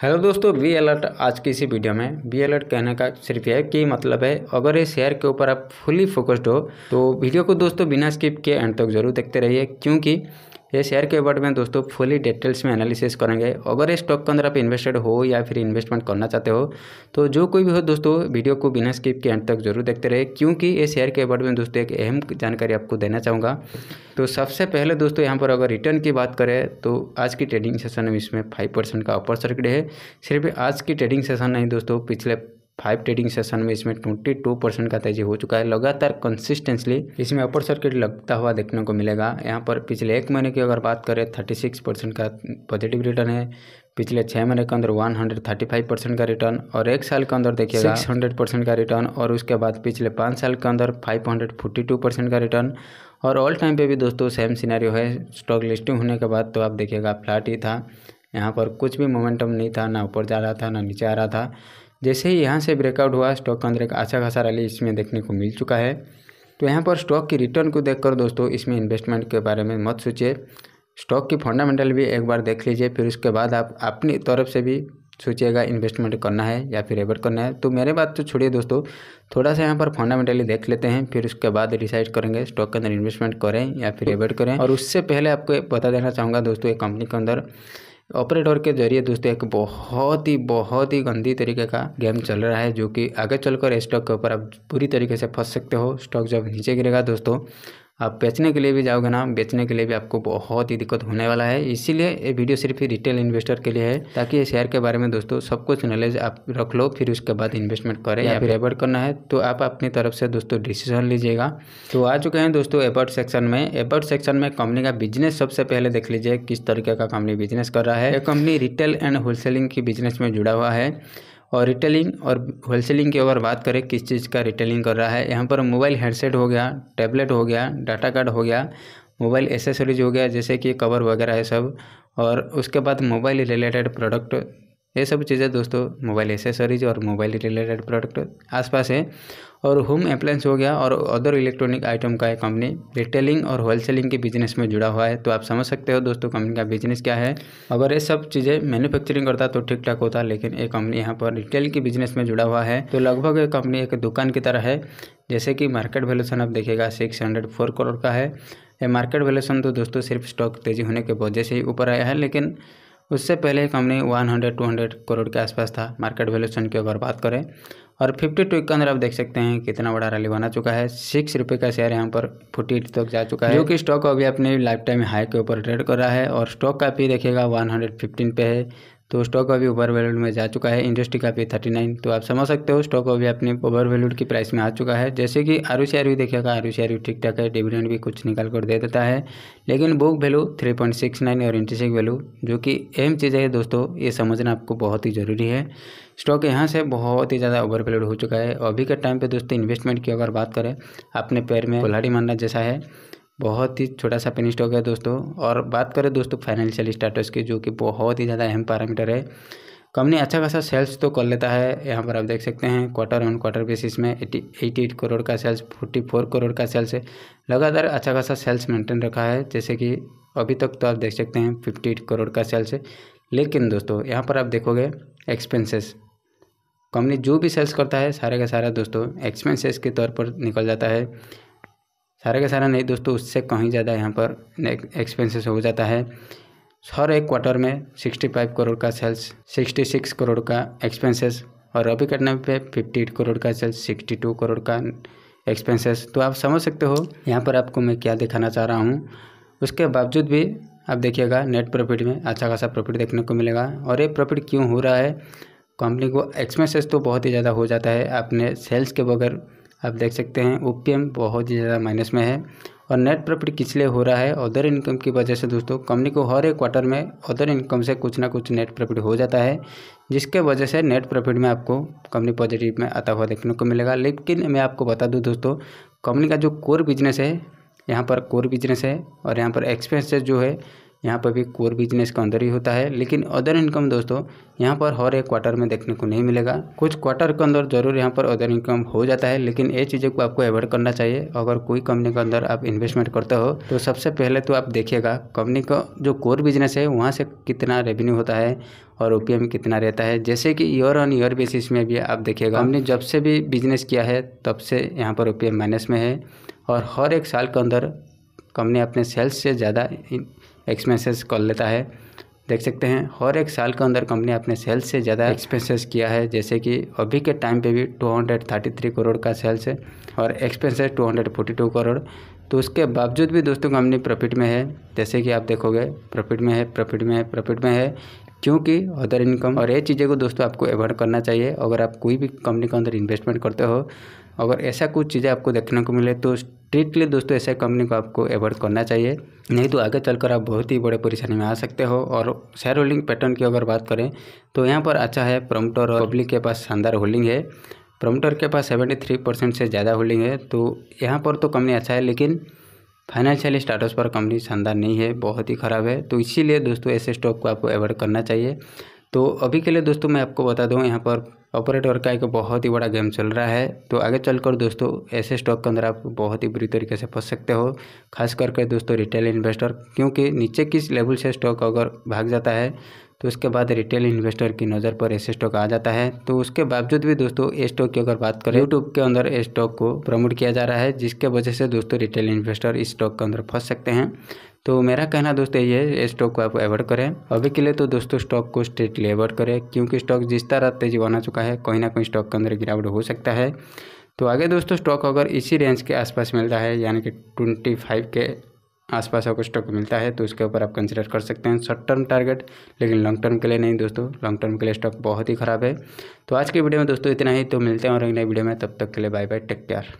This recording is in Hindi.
हेलो दोस्तों वी अलर्ट आज की इसी वीडियो में वी अलर्ट कहने का सिर्फ यह कि मतलब है अगर इस शेयर के ऊपर आप फुली फोकस्ड हो तो वीडियो को दोस्तों बिना स्किप किए एंड तक तो जरूर देखते रहिए क्योंकि ये शेयर के बारे में दोस्तों फुली डिटेल्स में एनालिसिस करेंगे अगर इस स्टॉक के अंदर आप इन्वेस्टेड हो या फिर इन्वेस्टमेंट करना चाहते हो तो जो कोई भी हो दोस्तों वीडियो को बिना स्किप के एंड तक जरूर देखते रहे क्योंकि ये शेयर के बारे में दोस्तों एक अहम जानकारी आपको देना चाहूँगा तो सबसे पहले दोस्तों यहाँ पर अगर रिटर्न की बात करें तो आज की ट्रेडिंग सेशन में इसमें फाइव परसेंट का अपर सर्किट है सिर्फ आज की ट्रेडिंग सेशन नहीं दोस्तों पिछले फाइव ट्रेडिंग सेशन में इसमें ट्वेंटी टू परसेंट का तेजी हो चुका है लगातार कंसिस्टेंसली इसमें अपर सर्किट लगता हुआ देखने को मिलेगा यहाँ पर पिछले एक महीने की अगर बात करें थर्टी सिक्स परसेंट का पॉजिटिव रिटर्न है पिछले छः महीने के अंदर one hundred thirty five percent का रिटर्न और एक साल के अंदर देखिए सिक्स हंड्रेड परसेंट का रिटर्न और उसके बाद पिछले पाँच साल के अंदर five hundred forty two percent का रिटर्न और ऑल टाइम पे भी दोस्तों सेम सिनेरियो है स्टॉक लिस्टिंग होने के बाद तो आप देखिएगा फ्लैट ही था यहाँ पर कुछ भी मोमेंटम नहीं था ना ऊपर जा रहा था ना नीचे आ रहा था जैसे ही यहाँ से ब्रेकआउट हुआ स्टॉक के अंदर एक अच्छा खासा रैली इसमें देखने को मिल चुका है तो यहाँ पर स्टॉक की रिटर्न को देखकर दोस्तों इसमें इन्वेस्टमेंट के बारे में मत सोचिए स्टॉक की फंडामेंटल भी एक बार देख लीजिए फिर उसके बाद आप अपनी तरफ से भी सोचिएगा इन्वेस्टमेंट करना है या फिर एवर करना है तो मेरे बात तो छोड़िए दोस्तों थोड़ा सा यहाँ पर फंडामेंटली देख लेते हैं फिर उसके बाद डिसाइड करेंगे स्टॉक के अंदर इन्वेस्टमेंट करें या फिर एवर तो करें और उससे पहले आपको बता देना चाहूँगा दोस्तों एक कंपनी के अंदर ऑपरेटर के जरिए दोस्तों एक बहुत ही बहुत ही गंदी तरीके का गेम चल रहा है जो कि आगे चलकर स्टॉक के ऊपर आप पूरी तरीके से फंस सकते हो स्टॉक जब नीचे गिरेगा दोस्तों आप बेचने के लिए भी जाओगे ना बेचने के लिए भी आपको बहुत ही दिक्कत होने वाला है इसीलिए ये वीडियो सिर्फ रिटेल इन्वेस्टर के लिए है ताकि शेयर के बारे में दोस्तों सब कुछ नॉलेज आप रख लो फिर उसके बाद इन्वेस्टमेंट करें या फिर एवर्ड करना है तो आप अपनी तरफ से दोस्तों डिसीजन लीजिएगा तो आ चुके हैं दोस्तों एवर्ड सेक्शन में एवर्ड सेक्शन में कंपनी का बिजनेस सबसे पहले देख लीजिए किस तरीके का कंपनी बिजनेस कर रहा है यह कंपनी रिटेल एंड होलसेलिंग की बिजनेस में जुड़ा हुआ है और रिटेलिंग और होलसेलिंग की अगर बात करें किस चीज़ का रिटेलिंग कर रहा है यहाँ पर मोबाइल हेडसेट हो गया टैबलेट हो गया डाटा कार्ड हो गया मोबाइल एसेसरीज हो गया जैसे कि कवर वगैरह है सब और उसके बाद मोबाइल रिलेटेड प्रोडक्ट ये सब चीज़ें दोस्तों मोबाइल एसेसरीज और मोबाइल रिलेटेड प्रोडक्ट आसपास है और होम अप्लायंस हो गया और अदर इलेक्ट्रॉनिक आइटम का है कंपनी रिटेलिंग और होलसेलिंग के बिजनेस में जुड़ा हुआ है तो आप समझ सकते हो दोस्तों कंपनी का बिजनेस क्या है अगर ये सब चीज़ें मैन्युफैक्चरिंग करता तो ठीक ठाक होता लेकिन ये कंपनी यहाँ पर रिटेल के बिजनेस में जुड़ा हुआ है तो लगभग ये कंपनी एक दुकान की तरह है जैसे कि मार्केट वैल्यूशन आप देखेगा सिक्स हंड्रेड फोर करोड़ का है ये मार्केट वैल्यूशन तो दोस्तों सिर्फ स्टॉक तेजी होने के वजह से ही ऊपर आया है लेकिन उससे पहले कंपनी 100 200 करोड़ के आसपास था मार्केट वैल्यूशन की अगर बात करें और 52 के अंदर आप देख सकते हैं कितना बड़ा रैली बना चुका है सिक्स रुपये का शेयर यहाँ पर फोर्टी एट तक जा चुका है जो कि स्टॉक अभी अपने लाइफ टाइम हाई के ऊपर ट्रेड कर रहा है और स्टॉक का पी देखिएगा 115 पे है तो स्टॉक अभी ओवर वैल्यूड में जा चुका है इंडस्ट्री का भी थर्टी नाइन तो आप समझ सकते हो स्टॉक अभी अपने ओवर वैल्यूड की प्राइस में आ चुका है जैसे कि आर ओ सी आर देखेगा आर ओ सी आर ठीक ठाक है डिविडेंड भी कुछ निकाल कर दे देता है लेकिन book value three point six nine और इंटरेस्ट वैल्यू जो कि अहम चीज़ है दोस्तों ये समझना आपको बहुत ही ज़रूरी है स्टॉक यहाँ से बहुत ही ज़्यादा ओवर वैल्यूड हो चुका है अभी के टाइम पर दोस्तों इन्वेस्टमेंट की अगर बात करें अपने पैर में कोल्हाड़ी मारना जैसा है बहुत ही छोटा सा पेनी स्टॉक है दोस्तों और बात करें दोस्तों फाइनेंशियल स्टेटस की जो कि बहुत ही ज़्यादा अहम पैरामीटर है कंपनी अच्छा खासा सेल्स तो कर लेता है यहाँ पर आप देख सकते हैं क्वार्टर ऑन क्वार्टर बेसिस में एटी एटी एट करोड़ का सेल्स फोर्टी फोर करोड़ का सेल्स है लगातार अच्छा खासा सेल्स मेंटेन रखा है जैसे कि अभी तक तो आप देख सकते हैं फिफ्टी एट करोड़ का सेल्स है लेकिन दोस्तों यहाँ पर आप देखोगे एक्सपेंसेस कंपनी जो भी सेल्स करता है सारे का सारा दोस्तों एक्सपेंसेस के तौर पर निकल जाता है सारा का सारा नहीं दोस्तों उससे कहीं ज़्यादा यहाँ पर एक्सपेंसेस हो जाता है हर एक क्वार्टर में 65 करोड़ का सेल्स 66 करोड़ का एक्सपेंसेस और अभी कटने पे 58 करोड़ का सेल्स 62 करोड़ का एक्सपेंसेस तो आप समझ सकते हो यहाँ पर आपको मैं क्या दिखाना चाह रहा हूँ उसके बावजूद भी आप देखिएगा नेट प्रॉफिट में अच्छा खासा प्रॉफिट देखने को मिलेगा और ये प्रॉफिट क्यों हो रहा है कंपनी को एक्सपेंसेस तो बहुत ही ज़्यादा हो जाता है आपने सेल्स के बगैर आप देख सकते हैं ओ बहुत ही ज़्यादा माइनस में है और नेट प्रॉफिट किसलिए हो रहा है अदर इनकम की वजह से दोस्तों कंपनी को हर एक क्वार्टर में अदर इनकम से कुछ ना कुछ नेट प्रॉफिट हो जाता है जिसके वजह से नेट प्रॉफिट में आपको कंपनी पॉजिटिव में आता हुआ देखने को मिलेगा लेकिन मैं आपको बता दूँ दोस्तों कंपनी का जो कोर बिजनेस है यहाँ पर कोर बिजनेस है और यहाँ पर एक्सपेंसेस जो है यहाँ पर भी कोर बिजनेस के अंदर ही होता है लेकिन अदर इनकम दोस्तों यहाँ पर हर एक क्वार्टर में देखने को नहीं मिलेगा कुछ क्वार्टर के अंदर जरूर यहाँ पर अदर इनकम हो जाता है लेकिन ये चीज़ों को आपको अवॉइड करना चाहिए अगर कोई कंपनी के अंदर आप इन्वेस्टमेंट करते हो तो सबसे पहले तो आप देखिएगा कंपनी का जो कोर बिजनेस है वहाँ से कितना रेवेन्यू होता है और ओ कितना रहता है जैसे कि ईयर ऑन ईयर बेसिस में भी आप देखिएगा हमने जब से भी बिजनेस किया है तब से यहाँ पर ओ माइनस में है और हर एक साल के अंदर कंपनी अपने सेल्स से ज़्यादा एक्सपेंसेस कर लेता है देख सकते हैं हर एक साल के अंदर कंपनी अपने सेल्स से ज़्यादा एक्सपेंसेस किया है जैसे कि अभी के टाइम पे भी 233 करोड़ का सेल्स है और एक्सपेंसेस 242 करोड़ तो उसके बावजूद भी दोस्तों कंपनी प्रॉफिट में है जैसे कि आप देखोगे प्रॉफिट में है प्रॉफिट में है प्रॉफिट में है क्योंकि अदर इनकम और ये चीज़ें को दोस्तों आपको एवॉइड करना चाहिए अगर आप कोई भी कंपनी के अंदर इन्वेस्टमेंट करते हो अगर ऐसा कुछ चीज़ें आपको देखने को मिले तो स्ट्रिक्टली दोस्तों ऐसे कंपनी को आपको एवॉड करना चाहिए नहीं तो आगे चलकर आप बहुत ही बड़े परेशानी में आ सकते हो और शेयर होल्डिंग पैटर्न की अगर बात करें तो यहाँ पर अच्छा है प्रमोटर और पब्लिक के पास शानदार होल्डिंग है प्रमोटर के पास सेवेंटी थ्री परसेंट से ज़्यादा होल्डिंग है तो यहाँ पर तो कंपनी अच्छा है लेकिन फाइनेंशियल स्टाटस पर कंपनी शानदार नहीं है बहुत ही ख़राब है तो इसीलिए दोस्तों ऐसे स्टॉक को आपको अवॉइड करना चाहिए तो अभी के लिए दोस्तों मैं आपको बता दूँ यहाँ पर ऑपरेटर का एक बहुत ही बड़ा गेम चल रहा है तो आगे चलकर दोस्तों ऐसे स्टॉक के अंदर आप बहुत ही बुरी तरीके से फंस सकते हो खास करके दोस्तों रिटेल इन्वेस्टर क्योंकि नीचे किस लेवल से स्टॉक अगर भाग जाता है तो उसके बाद रिटेल इन्वेस्टर की नज़र पर ऐसे स्टॉक आ जाता है तो उसके बावजूद भी दोस्तों ये स्टॉक की अगर बात करें यूट्यूब के अंदर ये स्टॉक को प्रमोट किया जा रहा है जिसके वजह से दोस्तों रिटेल इन्वेस्टर इस स्टॉक के अंदर फंस सकते हैं तो मेरा कहना दोस्तों ये है स्टॉक को आप एवॉड करें अभी के लिए तो दोस्तों स्टॉक को स्ट्रेटली एवॉड करें क्योंकि स्टॉक जिस तरह तेजी बना चुका है कहीं ना कहीं स्टॉक के अंदर गिरावट हो सकता है तो आगे दोस्तों स्टॉक अगर इसी रेंज के आसपास मिलता है यानी कि ट्वेंटी फाइव के आसपास आपको स्टॉक मिलता है तो उसके ऊपर आप कंसिडर कर सकते हैं शॉर्ट टर्म टारगेट लेकिन लॉन्ग टर्म के लिए नहीं दोस्तों लॉन्ग टर्म के लिए स्टॉक बहुत ही खराब है तो आज की वीडियो में दोस्तों इतना ही तो मिलते हैं और अगले वीडियो में तब तक के लिए बाय बाय टेक केयर